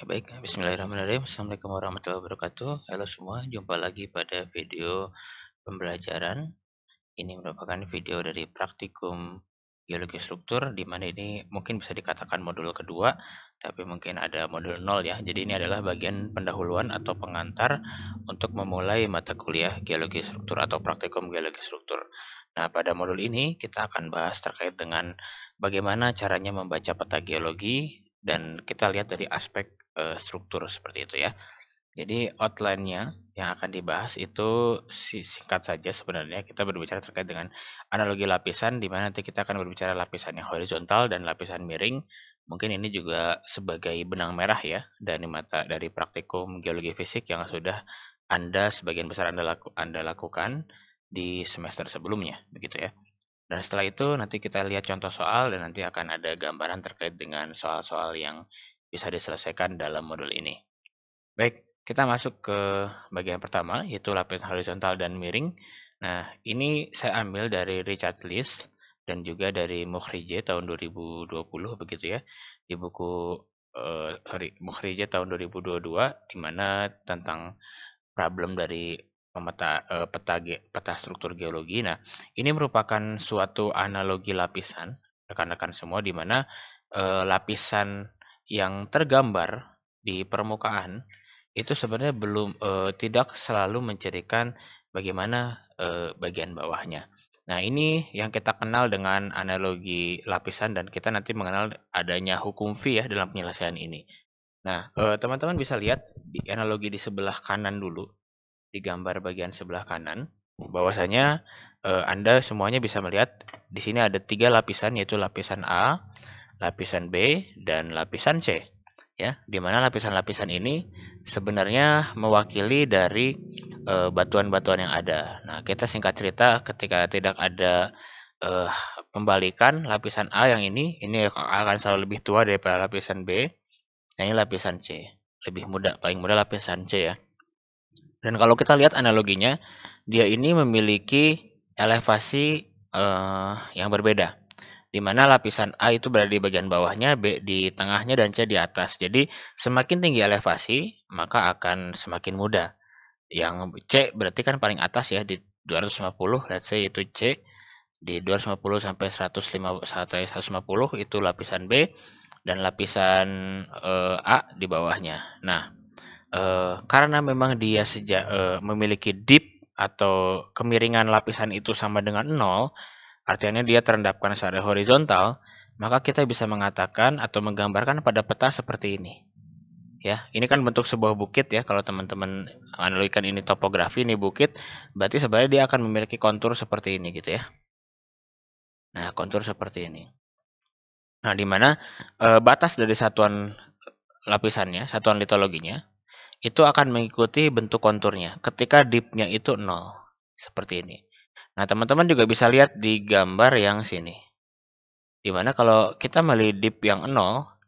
Ya baik, bismillahirrahmanirrahim. Assalamualaikum warahmatullahi wabarakatuh. Halo semua, jumpa lagi pada video pembelajaran. Ini merupakan video dari praktikum geologi struktur, di mana ini mungkin bisa dikatakan modul kedua, tapi mungkin ada modul nol ya. Jadi ini adalah bagian pendahuluan atau pengantar untuk memulai mata kuliah geologi struktur atau praktikum geologi struktur. Nah, pada modul ini kita akan bahas terkait dengan bagaimana caranya membaca peta geologi, dan kita lihat dari aspek Eh, struktur seperti itu ya. Jadi outline-nya yang akan dibahas itu singkat saja sebenarnya kita berbicara terkait dengan analogi lapisan di mana nanti kita akan berbicara lapisan yang horizontal dan lapisan miring. Mungkin ini juga sebagai benang merah ya dari mata dari praktikum geologi fisik yang sudah Anda sebagian besar Anda, laku, Anda lakukan di semester sebelumnya begitu ya. Dan setelah itu nanti kita lihat contoh soal dan nanti akan ada gambaran terkait dengan soal-soal yang bisa diselesaikan dalam modul ini. Baik, kita masuk ke bagian pertama, yaitu lapis horizontal dan miring. Nah, ini saya ambil dari Richard List dan juga dari Mukhrije tahun 2020 begitu ya, di buku uh, eh, Mukhrije tahun 2022, di mana tentang problem dari pemeta, eh, peta, peta struktur geologi. Nah, ini merupakan suatu analogi lapisan, rekan-rekan semua, di mana uh, lapisan yang tergambar di permukaan itu sebenarnya belum e, tidak selalu mencirikan bagaimana e, bagian bawahnya. Nah, ini yang kita kenal dengan analogi lapisan dan kita nanti mengenal adanya hukum V ya dalam penyelesaian ini. Nah, eh, teman-teman bisa lihat di analogi di sebelah kanan dulu, di gambar bagian sebelah kanan, bahwasanya Anda semuanya bisa melihat di sini ada tiga lapisan yaitu lapisan A, lapisan B dan lapisan C ya di mana lapisan-lapisan ini sebenarnya mewakili dari eh, batuan-batuan yang ada. Nah, kita singkat cerita ketika tidak ada e, pembalikan lapisan A yang ini ini akan selalu lebih tua daripada lapisan B. Nah, ini lapisan C, lebih muda, paling muda lapisan C ya. Dan kalau kita lihat analoginya, dia ini memiliki elevasi e, yang berbeda di mana lapisan A itu berada di bagian bawahnya, B di tengahnya, dan C di atas. Jadi semakin tinggi elevasi, maka akan semakin mudah. Yang C berarti kan paling atas ya di 250, let's say itu C. Di 250 sampai 150, 150 itu lapisan B dan lapisan e, A di bawahnya. Nah, e, karena memang dia sejak e, eh, memiliki dip atau kemiringan lapisan itu sama dengan 0, artinya dia terendapkan secara horizontal, maka kita bisa mengatakan atau menggambarkan pada peta seperti ini. Ya, ini kan bentuk sebuah bukit ya. Kalau teman-teman analogikan ini topografi, ini bukit, berarti sebenarnya dia akan memiliki kontur seperti ini gitu ya. Nah, kontur seperti ini. Nah, di mana e, batas dari satuan lapisannya, satuan litologinya, itu akan mengikuti bentuk konturnya ketika dipnya itu nol seperti ini. Nah, teman-teman juga bisa lihat di gambar yang sini. Dimana kalau kita melidip dip yang 0,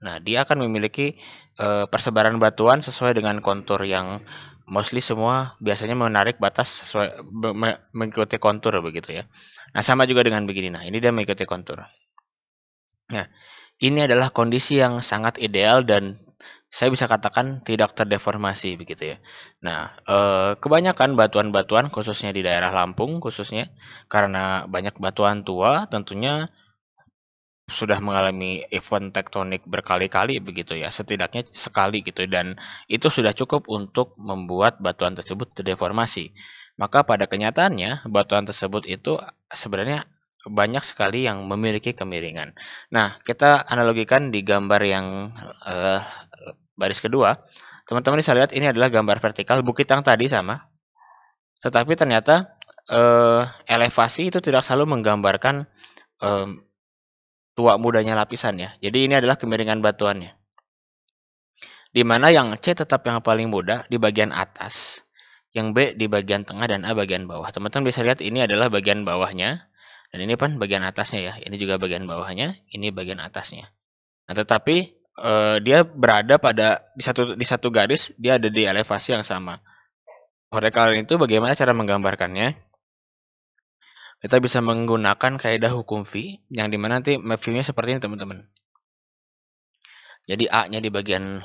nah dia akan memiliki e, persebaran batuan sesuai dengan kontur yang mostly semua biasanya menarik batas sesuai me, mengikuti kontur begitu ya. Nah, sama juga dengan begini. Nah, ini dia mengikuti kontur. Nah, ini adalah kondisi yang sangat ideal dan saya bisa katakan tidak terdeformasi begitu ya. Nah, eh, kebanyakan batuan-batuan khususnya di daerah Lampung khususnya karena banyak batuan tua tentunya sudah mengalami event tektonik berkali-kali begitu ya, setidaknya sekali gitu dan itu sudah cukup untuk membuat batuan tersebut terdeformasi. Maka pada kenyataannya batuan tersebut itu sebenarnya banyak sekali yang memiliki kemiringan. Nah, kita analogikan di gambar yang eh, baris kedua, teman-teman bisa lihat ini adalah gambar vertikal bukit yang tadi sama. Tetapi ternyata eh, elevasi itu tidak selalu menggambarkan eh, tua mudanya lapisan ya. Jadi ini adalah kemiringan batuannya. Di mana yang C tetap yang paling muda di bagian atas, yang B di bagian tengah dan A bagian bawah. Teman-teman bisa lihat ini adalah bagian bawahnya dan ini pun bagian atasnya ya. Ini juga bagian bawahnya, ini bagian atasnya. Nah, tetapi uh, dia berada pada di satu di satu garis dia ada di elevasi yang sama. Horizontal itu bagaimana cara menggambarkannya? Kita bisa menggunakan kaidah hukum V, yang dimana nanti v nya seperti ini teman-teman. Jadi A-nya di bagian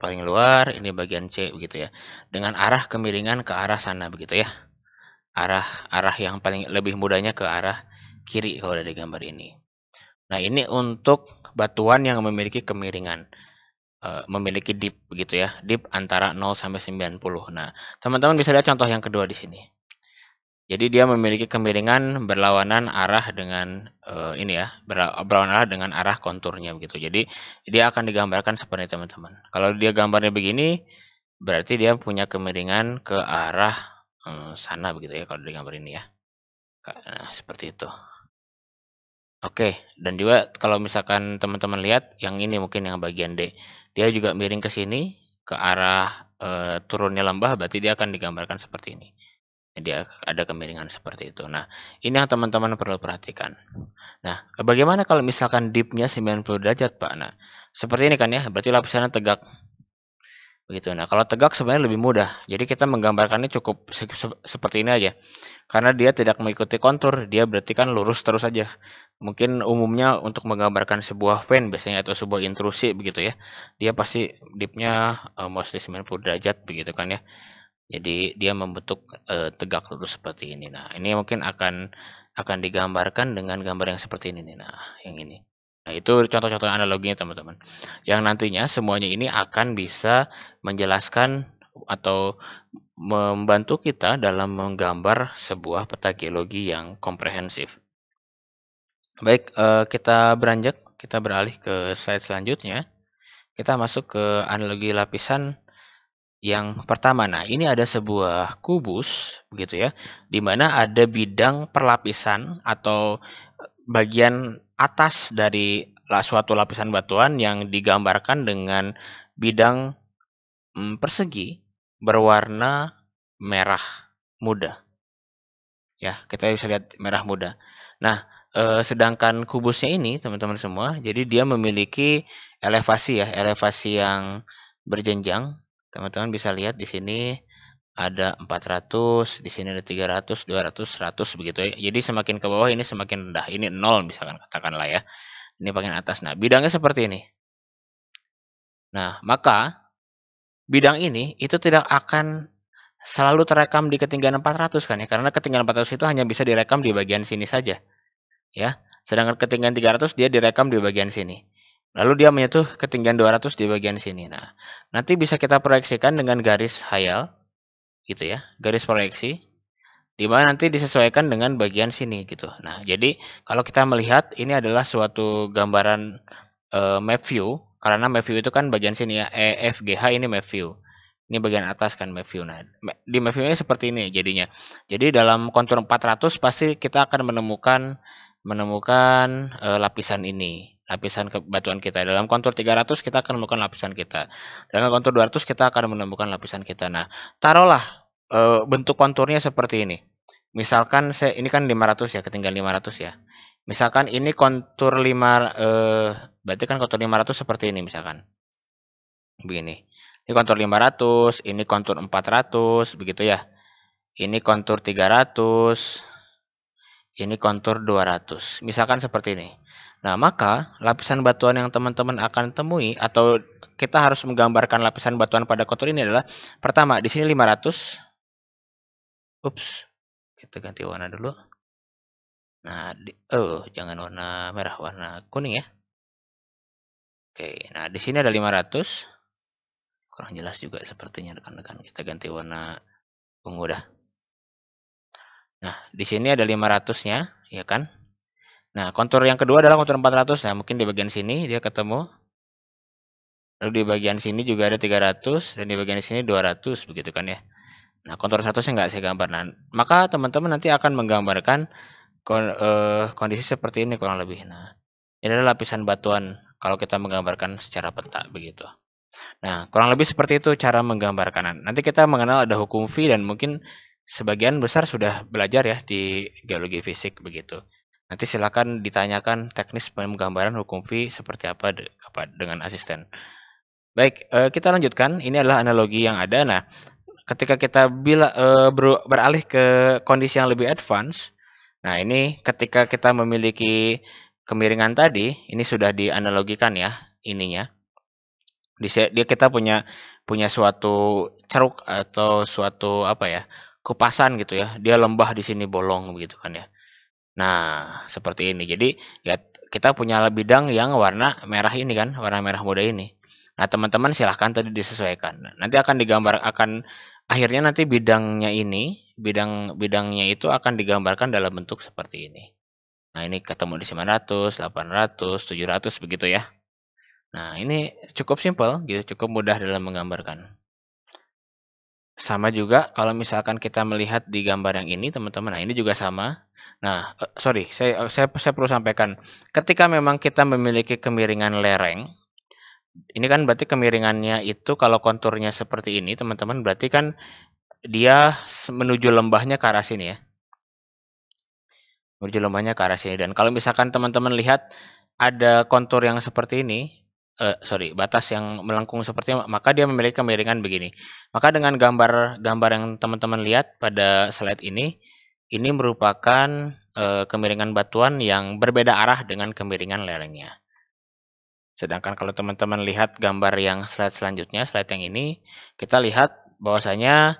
paling luar, ini bagian C begitu ya. Dengan arah kemiringan ke arah sana begitu ya. Arah arah yang paling lebih mudahnya ke arah kiri kalau dari gambar ini. Nah, ini untuk batuan yang memiliki kemiringan eh, memiliki dip begitu ya, dip antara 0 sampai 90. Nah, teman-teman bisa lihat contoh yang kedua di sini. Jadi dia memiliki kemiringan berlawanan arah dengan uh, ini ya, berlawanan arah dengan arah konturnya begitu. Jadi dia akan digambarkan seperti teman-teman. Kalau dia gambarnya begini, berarti dia punya kemiringan ke arah um, sana begitu ya kalau digambar ini ya. Nah, seperti itu. Oke, dan juga kalau misalkan teman-teman lihat yang ini mungkin yang bagian D. Dia juga miring ke sini ke arah e, turunnya lembah berarti dia akan digambarkan seperti ini. Jadi ada kemiringan seperti itu. Nah, ini yang teman-teman perlu perhatikan. Nah, bagaimana kalau misalkan dipnya 90 derajat, Pak? Nah, seperti ini kan ya, berarti lapisannya tegak begitu. Nah, kalau tegak sebenarnya lebih mudah. Jadi kita menggambarkannya cukup se se seperti ini aja. Karena dia tidak mengikuti kontur, dia berarti kan lurus terus saja. Mungkin umumnya untuk menggambarkan sebuah fan biasanya atau sebuah intrusi begitu ya. Dia pasti dipnya uh, mostly 90 derajat begitu kan ya. Jadi dia membentuk uh, tegak lurus seperti ini. Nah, ini mungkin akan akan digambarkan dengan gambar yang seperti ini nih. Nah, yang ini. Nah, itu contoh-contoh analoginya, teman-teman. Yang nantinya semuanya ini akan bisa menjelaskan atau membantu kita dalam menggambar sebuah peta geologi yang komprehensif. Baik, eh, kita beranjak, kita beralih ke slide selanjutnya. Kita masuk ke analogi lapisan yang pertama. Nah, ini ada sebuah kubus, begitu ya, di mana ada bidang perlapisan atau bagian atas dari suatu lapisan batuan yang digambarkan dengan bidang mm, persegi berwarna merah muda. Ya, kita bisa lihat merah muda. Nah, eh, sedangkan kubusnya ini, teman-teman semua, jadi dia memiliki elevasi ya, elevasi yang berjenjang. Teman-teman bisa lihat di sini ada 400, di sini ada 300, 200, 100 begitu ya. Jadi semakin ke bawah ini semakin rendah. Ini 0 misalkan katakanlah ya. Ini paling atas. Nah, bidangnya seperti ini. Nah, maka bidang ini itu tidak akan selalu terekam di ketinggian 400 kan ya. Karena ketinggian 400 itu hanya bisa direkam di bagian sini saja. Ya. Sedangkan ketinggian 300 dia direkam di bagian sini. Lalu dia menyentuh ketinggian 200 di bagian sini. Nah, nanti bisa kita proyeksikan dengan garis hayal gitu ya, garis proyeksi di mana nanti disesuaikan dengan bagian sini gitu. Nah, jadi kalau kita melihat ini adalah suatu gambaran e, map view karena map view itu kan bagian sini ya EFGH ini map view ini bagian atas kan map view. Nah, di map view ini seperti ini jadinya. Jadi dalam kontur 400 pasti kita akan menemukan menemukan e, lapisan ini lapisan batuan kita. Dalam kontur 300 kita akan menemukan lapisan kita. Dalam kontur 200 kita akan menemukan lapisan kita. Nah, taruhlah e, bentuk konturnya seperti ini. Misalkan saya ini kan 500 ya, ketinggal 500 ya. Misalkan ini kontur 5 e, eh, berarti kan kontur 500 seperti ini misalkan. Begini. Ini kontur 500, ini kontur 400, begitu ya. Ini kontur 300, ini kontur 200. Misalkan seperti ini. Nah, maka lapisan batuan yang teman-teman akan temui atau kita harus menggambarkan lapisan batuan pada kotor ini adalah pertama di sini 500. Ups. Kita ganti warna dulu. Nah, di, oh, jangan warna merah, warna kuning ya. Oke, nah di sini ada 500. Kurang jelas juga sepertinya rekan-rekan. Kita ganti warna ungu dah. Nah, di sini ada 500-nya, ya kan? Nah, kontur yang kedua adalah kontur 400. Nah, mungkin di bagian sini dia ketemu. Lalu di bagian sini juga ada 300 dan di bagian sini 200 begitu kan ya. Nah, kontur saya nggak saya gambar. Nah, maka teman-teman nanti akan menggambarkan eh, kondisi seperti ini kurang lebih. Nah, ini adalah lapisan batuan kalau kita menggambarkan secara peta begitu. Nah, kurang lebih seperti itu cara menggambarkan. Nanti kita mengenal ada hukum V dan mungkin sebagian besar sudah belajar ya di geologi fisik begitu. Nanti silakan ditanyakan teknis penggambaran hukum V seperti apa, dengan asisten. Baik, eh, kita lanjutkan. Ini adalah analogi yang ada. Nah, ketika kita bila eh, beralih ke kondisi yang lebih advance, nah ini ketika kita memiliki kemiringan tadi, ini sudah dianalogikan ya ininya. dia kita punya punya suatu ceruk atau suatu apa ya kupasan gitu ya. Dia lembah di sini bolong begitu kan ya. Nah, seperti ini. Jadi ya kita punya bidang yang warna merah ini kan, warna merah muda ini. Nah, teman-teman silahkan tadi disesuaikan. nanti akan digambar akan akhirnya nanti bidangnya ini, bidang bidangnya itu akan digambarkan dalam bentuk seperti ini. Nah, ini ketemu di 900, 800, 700 begitu ya. Nah, ini cukup simpel gitu, cukup mudah dalam menggambarkan. Sama juga kalau misalkan kita melihat di gambar yang ini, teman-teman. Nah, ini juga sama Nah, eh, sorry, saya, eh, saya saya perlu sampaikan, ketika memang kita memiliki kemiringan lereng, ini kan berarti kemiringannya itu kalau konturnya seperti ini, teman-teman, berarti kan dia menuju lembahnya ke arah sini ya. Menuju lembahnya ke arah sini. Dan kalau misalkan teman-teman lihat ada kontur yang seperti ini, uh, sorry, batas yang melengkung seperti ini, maka dia memiliki kemiringan begini. Maka dengan gambar gambar yang teman-teman lihat pada slide ini, ini merupakan e, kemiringan batuan yang berbeda arah dengan kemiringan lerengnya. Sedangkan kalau teman-teman lihat gambar yang slide selanjutnya, slide yang ini, kita lihat bahwasanya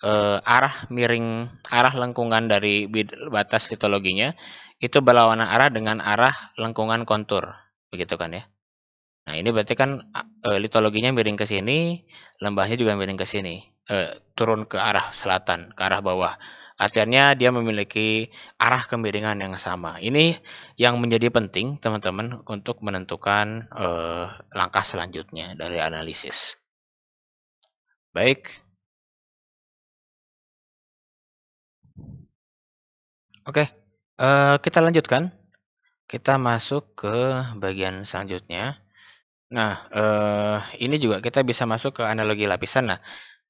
e, arah miring, arah lengkungan dari batas litologinya itu berlawanan arah dengan arah lengkungan kontur, begitu kan ya. Nah ini berarti kan e, litologinya miring ke sini, lembahnya juga miring ke sini, e, turun ke arah selatan, ke arah bawah. Artinya dia memiliki arah kemiringan yang sama. Ini yang menjadi penting teman-teman untuk menentukan eh, langkah selanjutnya dari analisis. Baik. Oke, eh, kita lanjutkan. Kita masuk ke bagian selanjutnya. Nah, eh, ini juga kita bisa masuk ke analogi lapisan Nah,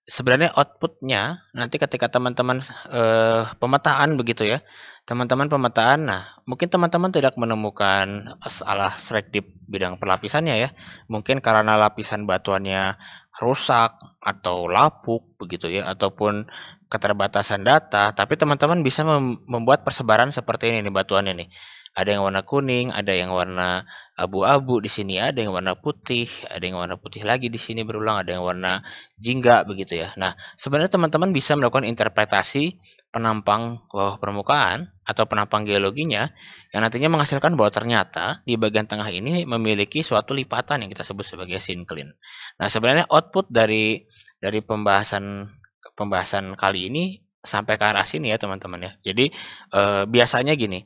sebenarnya outputnya nanti ketika teman-teman eh, pemetaan begitu ya teman-teman pemetaan nah mungkin teman-teman tidak menemukan salah strike di bidang pelapisannya ya mungkin karena lapisan batuannya rusak atau lapuk begitu ya ataupun keterbatasan data tapi teman-teman bisa membuat persebaran seperti ini nih batuan ini ada yang warna kuning, ada yang warna abu-abu di sini, ada yang warna putih, ada yang warna putih lagi di sini berulang, ada yang warna jingga begitu ya. Nah, sebenarnya teman-teman bisa melakukan interpretasi penampang bawah permukaan atau penampang geologinya yang nantinya menghasilkan bahwa ternyata di bagian tengah ini memiliki suatu lipatan yang kita sebut sebagai syncline. Nah, sebenarnya output dari dari pembahasan pembahasan kali ini sampai ke arah sini ya teman-teman ya. Jadi eh, biasanya gini,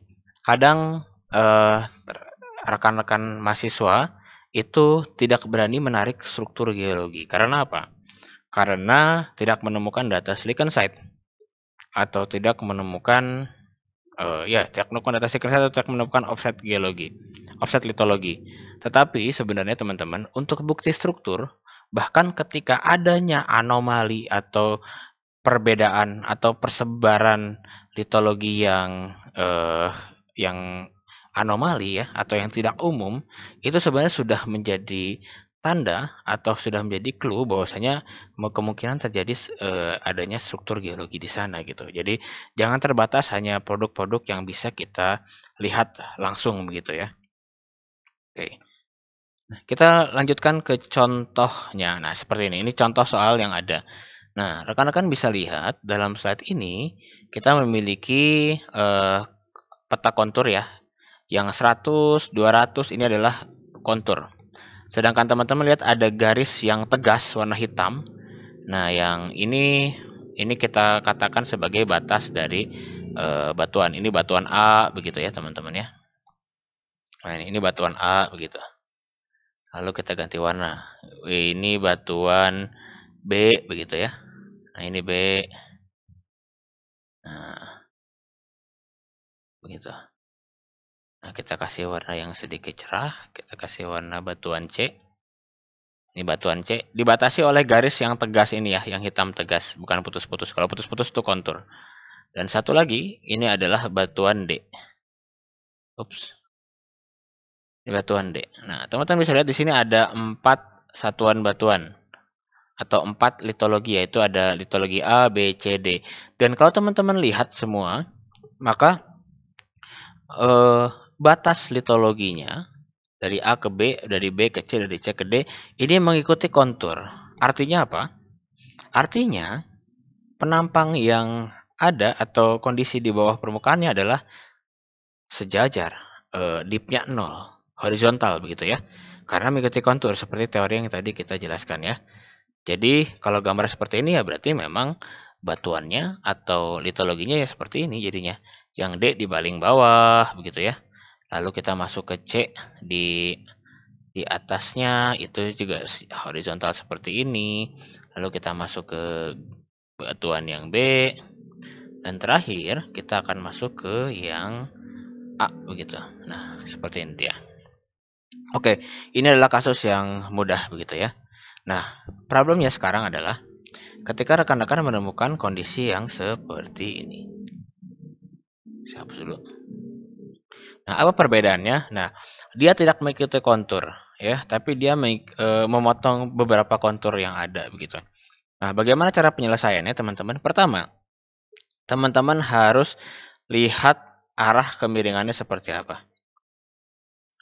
kadang eh, rekan-rekan mahasiswa itu tidak berani menarik struktur geologi. Karena apa? Karena tidak menemukan data silicon site atau tidak menemukan uh, ya tidak menemukan data silicon site atau tidak menemukan offset geologi, offset litologi. Tetapi sebenarnya teman-teman untuk bukti struktur bahkan ketika adanya anomali atau perbedaan atau persebaran litologi yang eh, yang anomali ya atau yang tidak umum itu sebenarnya sudah menjadi tanda atau sudah menjadi clue bahwasanya kemungkinan terjadi eh, adanya struktur geologi di sana gitu. Jadi jangan terbatas hanya produk-produk yang bisa kita lihat langsung begitu ya. Oke. Nah, kita lanjutkan ke contohnya. Nah, seperti ini. Ini contoh soal yang ada. Nah, rekan-rekan bisa lihat dalam slide ini kita memiliki eh, peta kontur ya. Yang 100, 200 ini adalah kontur. Sedangkan teman-teman lihat ada garis yang tegas warna hitam. Nah, yang ini ini kita katakan sebagai batas dari e, batuan. Ini batuan A begitu ya, teman-teman ya. Nah, ini, ini batuan A begitu. Lalu kita ganti warna. Ini batuan B begitu ya. Nah, ini B. begitu nah kita kasih warna yang sedikit cerah kita kasih warna batuan C ini batuan C dibatasi oleh garis yang tegas ini ya yang hitam tegas bukan putus-putus kalau putus-putus itu kontur dan satu lagi ini adalah batuan D ups ini batuan D nah teman-teman bisa lihat di sini ada empat satuan batuan atau empat litologi yaitu ada litologi A, B, C, D. Dan kalau teman-teman lihat semua, maka eh, batas litologinya dari A ke B, dari B ke C, dari C ke D, ini mengikuti kontur. Artinya apa? Artinya penampang yang ada atau kondisi di bawah permukaannya adalah sejajar, eh, dipnya nol, horizontal begitu ya. Karena mengikuti kontur seperti teori yang tadi kita jelaskan ya. Jadi kalau gambar seperti ini ya berarti memang batuannya atau litologinya ya seperti ini jadinya yang D di baling bawah begitu ya lalu kita masuk ke C di di atasnya itu juga horizontal seperti ini lalu kita masuk ke batuan yang B dan terakhir kita akan masuk ke yang A begitu nah seperti ini ya Oke, ini adalah kasus yang mudah begitu ya. Nah, problemnya sekarang adalah ketika rekan-rekan menemukan kondisi yang seperti ini hapus dulu. Nah, apa perbedaannya? Nah, dia tidak mengikuti kontur ya, tapi dia e, memotong beberapa kontur yang ada begitu. Nah, bagaimana cara penyelesaiannya, teman-teman? Pertama, teman-teman harus lihat arah kemiringannya seperti apa.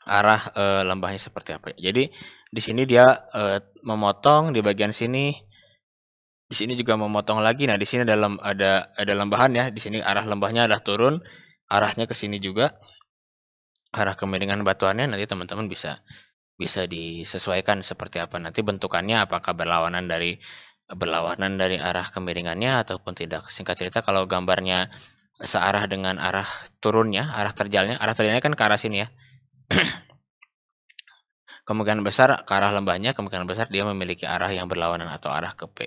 Arah e, lembahnya seperti apa. Jadi, di sini dia e, memotong di bagian sini di sini juga memotong lagi. Nah, di sini dalam ada ada lembahan ya. Di sini arah lembahnya adalah turun, arahnya ke sini juga. Arah kemiringan batuannya nanti teman-teman bisa bisa disesuaikan seperti apa nanti bentukannya apakah berlawanan dari berlawanan dari arah kemiringannya ataupun tidak. Singkat cerita kalau gambarnya searah dengan arah turunnya, arah terjalnya, arah terjalnya kan ke arah sini ya. kemungkinan besar ke arah lembahnya, kemungkinan besar dia memiliki arah yang berlawanan atau arah ke P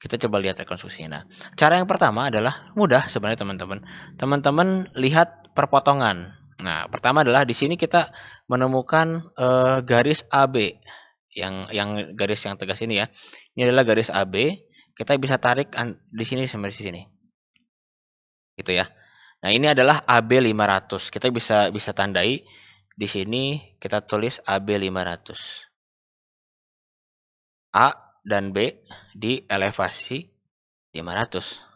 kita coba lihat rekonstruksinya. Nah, cara yang pertama adalah mudah sebenarnya teman-teman. Teman-teman lihat perpotongan. Nah, pertama adalah di sini kita menemukan uh, garis AB yang yang garis yang tegas ini ya. Ini adalah garis AB. Kita bisa tarik di sini sampai di sini. Gitu ya. Nah, ini adalah AB 500. Kita bisa bisa tandai di sini kita tulis AB 500. A dan B di elevasi 500.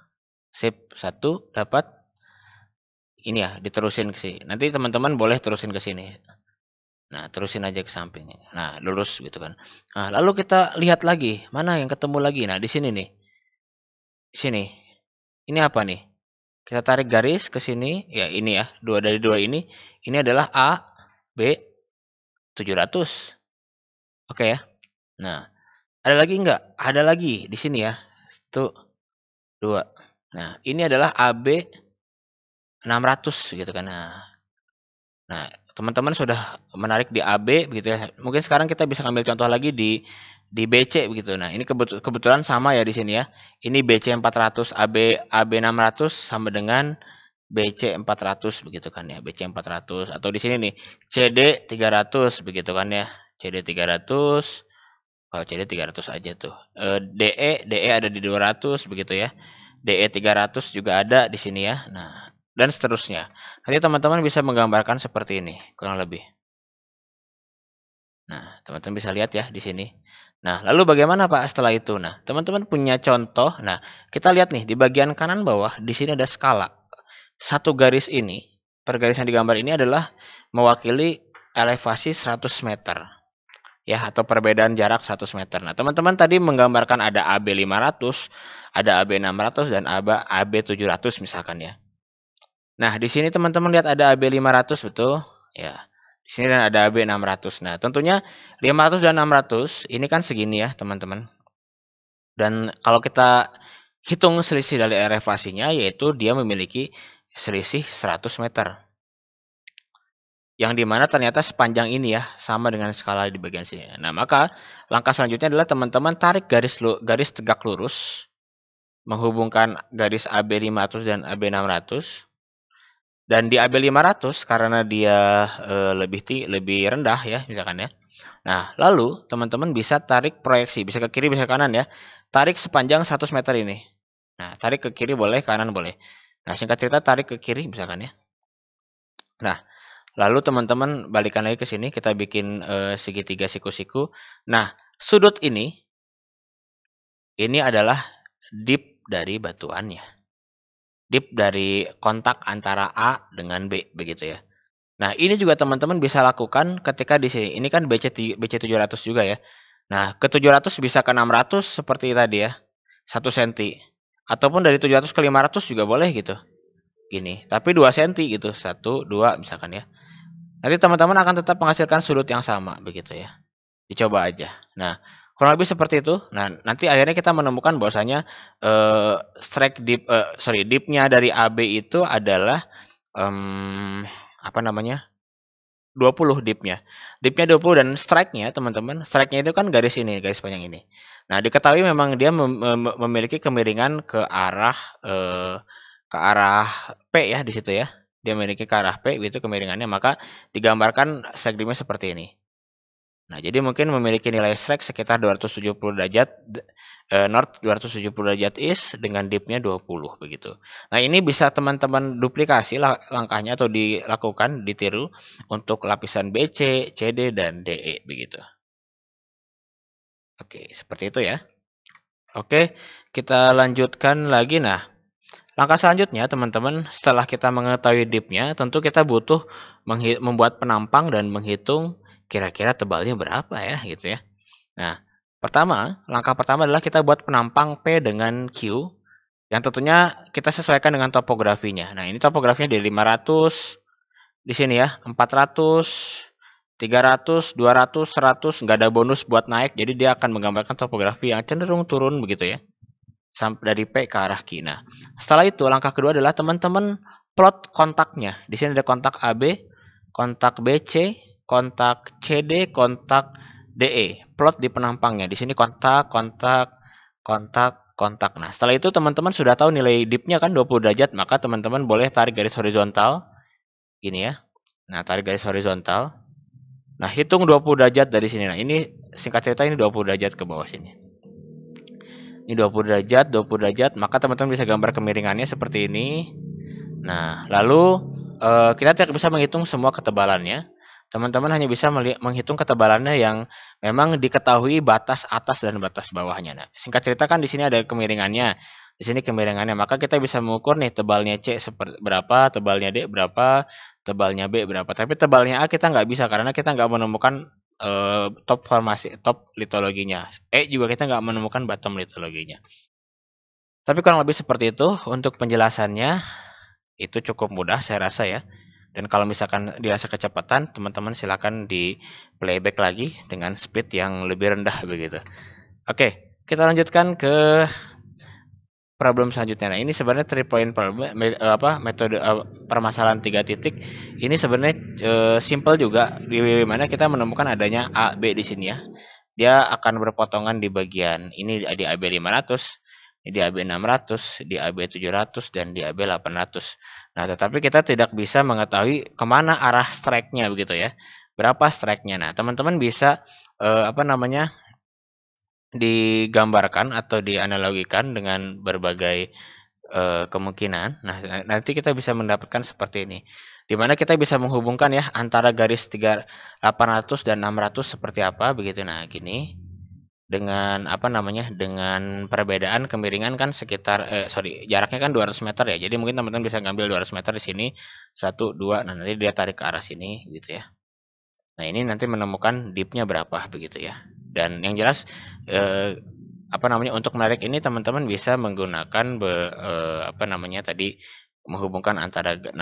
Sip, 1 dapat ini ya, diterusin ke sini. Nanti teman-teman boleh terusin ke sini. Nah, terusin aja ke samping. Nah, lurus gitu kan. Nah, lalu kita lihat lagi, mana yang ketemu lagi? Nah, di sini nih. Di sini. Ini apa nih? Kita tarik garis ke sini, ya ini ya, dua dari dua ini. Ini adalah A, B, 700. Oke okay ya. Nah, ada lagi enggak? Ada lagi di sini ya. Satu, dua. Nah, ini adalah AB 600 gitu kan. Nah, nah teman-teman sudah menarik di AB begitu ya. Mungkin sekarang kita bisa ambil contoh lagi di di BC begitu. Nah, ini kebetulan sama ya di sini ya. Ini BC 400, AB AB 600 sama dengan BC 400 begitu kan ya. BC 400 atau di sini nih CD 300 begitu kan ya. CD 300 kalau CD 300 aja tuh. Eh, e, DE DE ada di 200 begitu ya. DE 300 juga ada di sini ya. Nah, dan seterusnya. Nanti teman-teman bisa menggambarkan seperti ini kurang lebih. Nah, teman-teman bisa lihat ya di sini. Nah, lalu bagaimana Pak setelah itu? Nah, teman-teman punya contoh. Nah, kita lihat nih di bagian kanan bawah di sini ada skala. Satu garis ini, per garis yang digambar ini adalah mewakili elevasi 100 meter ya atau perbedaan jarak 100 meter. Nah, teman-teman tadi menggambarkan ada AB 500, ada AB 600 dan AB AB 700 misalkan ya. Nah, di sini teman-teman lihat ada AB 500 betul? Ya. Di sini dan ada AB 600. Nah, tentunya 500 dan 600 ini kan segini ya, teman-teman. Dan kalau kita hitung selisih dari elevasinya yaitu dia memiliki selisih 100 meter yang dimana ternyata sepanjang ini ya sama dengan skala di bagian sini. Nah maka langkah selanjutnya adalah teman-teman tarik garis garis tegak lurus menghubungkan garis AB 500 dan AB 600 dan di AB 500 karena dia e, lebih ti, lebih rendah ya misalkan ya. Nah lalu teman-teman bisa tarik proyeksi bisa ke kiri bisa ke kanan ya. Tarik sepanjang 100 meter ini. Nah tarik ke kiri boleh kanan boleh. Nah singkat cerita tarik ke kiri misalkan ya. Nah Lalu teman-teman balikan lagi ke sini, kita bikin e, segitiga siku-siku. Nah, sudut ini, ini adalah dip dari batuannya. Dip dari kontak antara A dengan B, begitu ya. Nah, ini juga teman-teman bisa lakukan ketika di sini. Ini kan BC, BC700 juga ya. Nah, ke 700 bisa ke 600 seperti tadi ya. 1 cm. Ataupun dari 700 ke 500 juga boleh gitu. Gini, tapi 2 cm gitu. 1, 2 misalkan ya. Nanti teman-teman akan tetap menghasilkan sudut yang sama begitu ya. Dicoba aja. Nah, kurang lebih seperti itu. Nah, nanti akhirnya kita menemukan bahwasanya eh, strike deep, uh, sorry dipnya dari AB itu adalah um, apa namanya? 20 dipnya. Dipnya 20 dan strike-nya teman-teman, strike-nya itu kan garis ini, garis panjang ini. Nah, diketahui memang dia mem memiliki kemiringan ke arah uh, ke arah P ya di situ ya dia memiliki ke arah P itu kemiringannya maka digambarkan segmennya seperti ini. Nah, jadi mungkin memiliki nilai strike sekitar 270 derajat eh, north 270 derajat east dengan dipnya 20 begitu. Nah, ini bisa teman-teman duplikasi lang langkahnya atau dilakukan ditiru untuk lapisan BC, CD dan DE begitu. Oke, seperti itu ya. Oke, kita lanjutkan lagi nah Langkah selanjutnya, teman-teman, setelah kita mengetahui dipnya, tentu kita butuh membuat penampang dan menghitung kira-kira tebalnya berapa ya, gitu ya. Nah, pertama, langkah pertama adalah kita buat penampang P dengan Q, yang tentunya kita sesuaikan dengan topografinya. Nah, ini topografinya di 500, di sini ya 400 300 200 100 nggak ada bonus buat naik jadi dia akan menggambarkan topografi yang cenderung turun begitu ya sampai dari P ke arah kina. Nah, setelah itu langkah kedua adalah teman-teman plot kontaknya. Di sini ada kontak AB, kontak BC, kontak CD, kontak DE. Plot di penampangnya. Di sini kontak, kontak, kontak, kontak. Nah, setelah itu teman-teman sudah tahu nilai dipnya kan 20 derajat, maka teman-teman boleh tarik garis horizontal. Ini ya. Nah, tarik garis horizontal. Nah, hitung 20 derajat dari sini. Nah, ini singkat cerita ini 20 derajat ke bawah sini ini 20 derajat 20 derajat maka teman-teman bisa gambar kemiringannya seperti ini nah lalu uh, kita tidak bisa menghitung semua ketebalannya teman-teman hanya bisa menghitung ketebalannya yang memang diketahui batas atas dan batas bawahnya nah singkat cerita kan di sini ada kemiringannya di sini kemiringannya maka kita bisa mengukur nih tebalnya C seperti berapa tebalnya D berapa tebalnya B berapa tapi tebalnya A kita nggak bisa karena kita nggak menemukan uh, top formasi top litologinya. Eh juga kita nggak menemukan bottom litologinya. Tapi kurang lebih seperti itu untuk penjelasannya. Itu cukup mudah saya rasa ya. Dan kalau misalkan dirasa kecepatan, teman-teman silakan di playback lagi dengan speed yang lebih rendah begitu. Oke, kita lanjutkan ke problem selanjutnya. Nah, ini sebenarnya three point problem me, eh, apa metode uh, permasalahan tiga titik ini sebenarnya uh, simple juga di mana kita menemukan adanya A B di sini ya. Dia akan berpotongan di bagian ini di AB 500, di AB 600, di AB 700 dan di AB 800. Nah, tetapi kita tidak bisa mengetahui kemana arah strike-nya begitu ya. Berapa strike-nya. Nah, teman-teman bisa uh, apa namanya digambarkan atau dianalogikan dengan berbagai e, kemungkinan. Nah, nanti kita bisa mendapatkan seperti ini. Di mana kita bisa menghubungkan ya antara garis 3, 800 dan 600 seperti apa begitu. Nah, gini dengan apa namanya dengan perbedaan kemiringan kan sekitar eh, sorry jaraknya kan 200 meter ya jadi mungkin teman-teman bisa ngambil 200 meter di sini satu dua nah nanti dia tarik ke arah sini gitu ya nah ini nanti menemukan dipnya berapa begitu ya dan yang jelas eh, apa namanya untuk menarik ini teman-teman bisa menggunakan be, eh, apa namanya tadi menghubungkan antara 600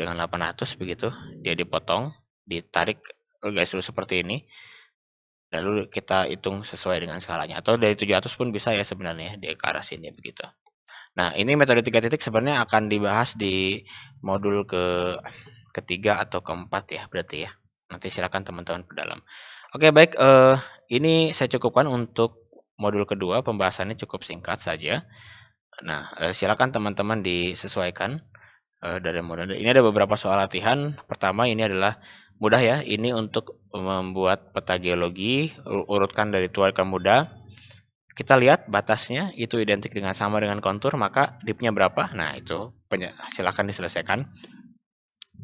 dengan 800 begitu. Dia dipotong, ditarik eh, guys dulu seperti ini. Lalu kita hitung sesuai dengan skalanya atau dari 700 pun bisa ya sebenarnya di ke arah sini begitu. Nah, ini metode tiga titik sebenarnya akan dibahas di modul ke ketiga atau keempat ya berarti ya. Nanti silakan teman-teman ke dalam Oke, baik eh ini saya cukupkan untuk modul kedua, pembahasannya cukup singkat saja. Nah, eh, silakan teman-teman disesuaikan eh, dari modul. Ini ada beberapa soal latihan. Pertama ini adalah mudah ya, ini untuk membuat peta geologi, urutkan dari tua ke muda. Kita lihat batasnya itu identik dengan sama dengan kontur, maka dipnya berapa? Nah, itu silakan diselesaikan.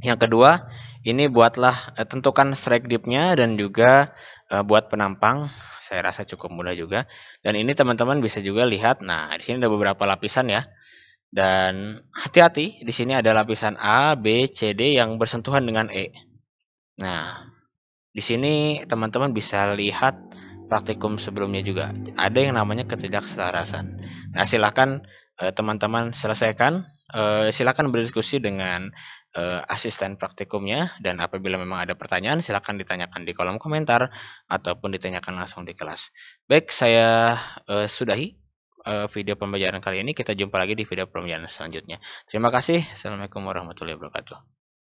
Yang kedua, ini buatlah eh, tentukan strike dipnya dan juga Eh, buat penampang saya rasa cukup mudah juga dan ini teman-teman bisa juga lihat nah di sini ada beberapa lapisan ya dan hati-hati di sini ada lapisan A, B, C, D yang bersentuhan dengan E. Nah, di sini teman-teman bisa lihat praktikum sebelumnya juga ada yang namanya ketidakselarasan. Nah, silahkan eh, teman-teman eh, selesaikan, eh, silakan berdiskusi dengan uh, asisten praktikumnya dan apabila memang ada pertanyaan silakan ditanyakan di kolom komentar ataupun ditanyakan langsung di kelas. Baik, saya uh, sudahi uh, video pembelajaran kali ini. Kita jumpa lagi di video pembelajaran selanjutnya. Terima kasih. Assalamualaikum warahmatullahi wabarakatuh.